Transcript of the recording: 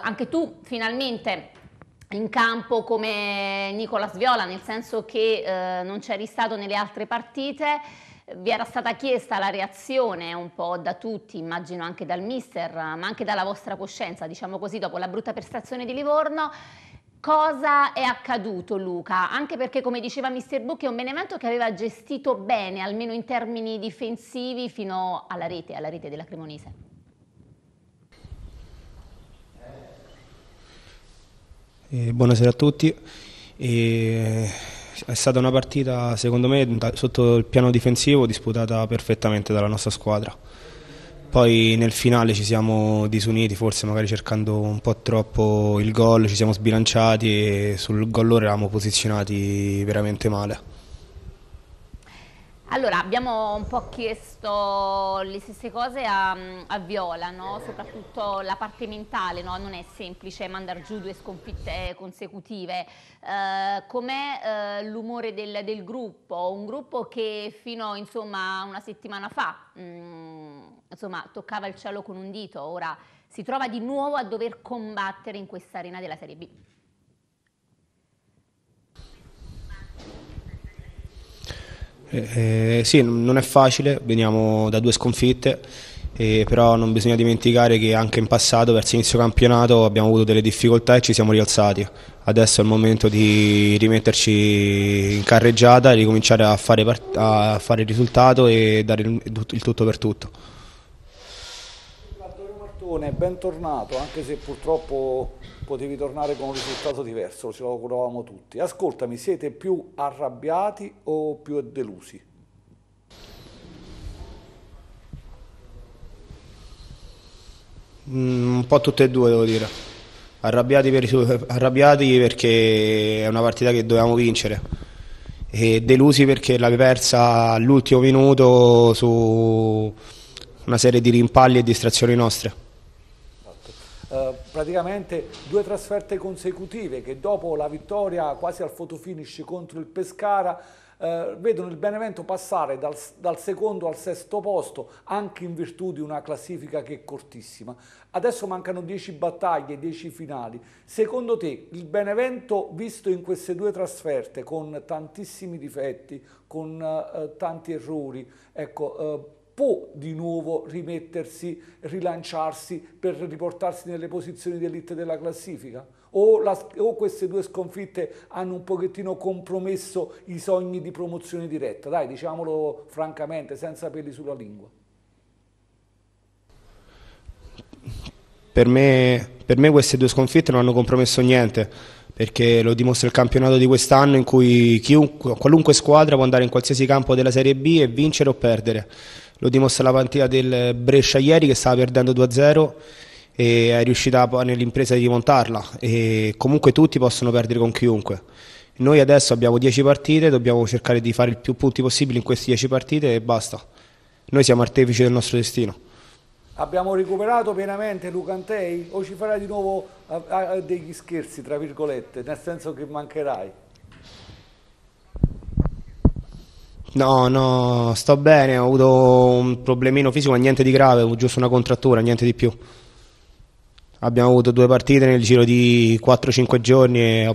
anche tu finalmente in campo come Nicola Sviola, nel senso che eh, non c'eri stato nelle altre partite, vi era stata chiesta la reazione un po' da tutti, immagino anche dal mister, ma anche dalla vostra coscienza, diciamo così, dopo la brutta prestazione di Livorno. Cosa è accaduto Luca? Anche perché come diceva mister Bucchi è un Benevento che aveva gestito bene, almeno in termini difensivi, fino alla rete, alla rete della Cremonese. Eh, buonasera a tutti. Eh, è stata una partita, secondo me, da, sotto il piano difensivo disputata perfettamente dalla nostra squadra. Poi nel finale ci siamo disuniti, forse magari cercando un po' troppo il gol, ci siamo sbilanciati e sul gol loro eravamo posizionati veramente male. Allora, abbiamo un po' chiesto le stesse cose a, a Viola, no? soprattutto la parte mentale, no? non è semplice mandar giù due sconfitte consecutive. Eh, Com'è eh, l'umore del, del, gruppo? Un gruppo che fino a una settimana fa mh, mm, insomma, toccava il cielo con un dito, ora si trova di nuovo a dover combattere in questa arena della Serie B. Eh, eh, sì, non è facile, veniamo da due sconfitte, eh, però non bisogna dimenticare che anche in passato, verso inizio campionato, abbiamo avuto delle difficoltà e ci siamo rialzati. Adesso è il momento di rimetterci in carreggiata, ricominciare a fare, a fare risultato e dare il tutto per tutto. Bertone, bentornato, anche se purtroppo potevi tornare con un risultato diverso, ce lo auguravamo tutti. Ascoltami, siete più arrabbiati o più delusi? Mm, un po' tutte e due devo dire. Arrabbiati, per, arrabbiati perché è una partita che dovevamo vincere e delusi perché l'avevi persa all'ultimo minuto su una serie di rimpalli e distrazioni nostre praticamente due trasferte consecutive che dopo la vittoria quasi al fotofinish contro il Pescara eh, vedono il Benevento passare dal, dal, secondo al sesto posto anche in virtù di una classifica che è cortissima. Adesso mancano 10 battaglie, 10 finali. Secondo te il Benevento, visto in queste due trasferte con tantissimi difetti, con eh, tanti errori, ecco, eh, può di nuovo rimettersi, rilanciarsi per riportarsi nelle posizioni d'elite della classifica? O, la, o, queste due sconfitte hanno un pochettino compromesso i sogni di promozione diretta? Dai, diciamolo francamente, senza peli sulla lingua. Per me, per me queste due sconfitte non hanno compromesso niente, perché lo dimostra il campionato di quest'anno in cui chiunque, qualunque squadra può andare in qualsiasi campo della Serie B e vincere o perdere lo dimostra la partita del Brescia ieri che stava perdendo 2-0 e è riuscita nell'impresa di rimontarla e comunque tutti possono perdere con chiunque. Noi adesso abbiamo 10 partite, dobbiamo cercare di fare il più punti possibile in queste 10 partite e basta. Noi siamo artefici del nostro destino. Abbiamo recuperato pienamente Lucantei o ci farai di nuovo degli scherzi, tra virgolette, nel senso che mancherai? No, no, sto bene, ho avuto un problemino fisico, ma niente di grave, giusto una contrattura, niente di più. Abbiamo avuto due partite nel giro di 4-5 giorni e ho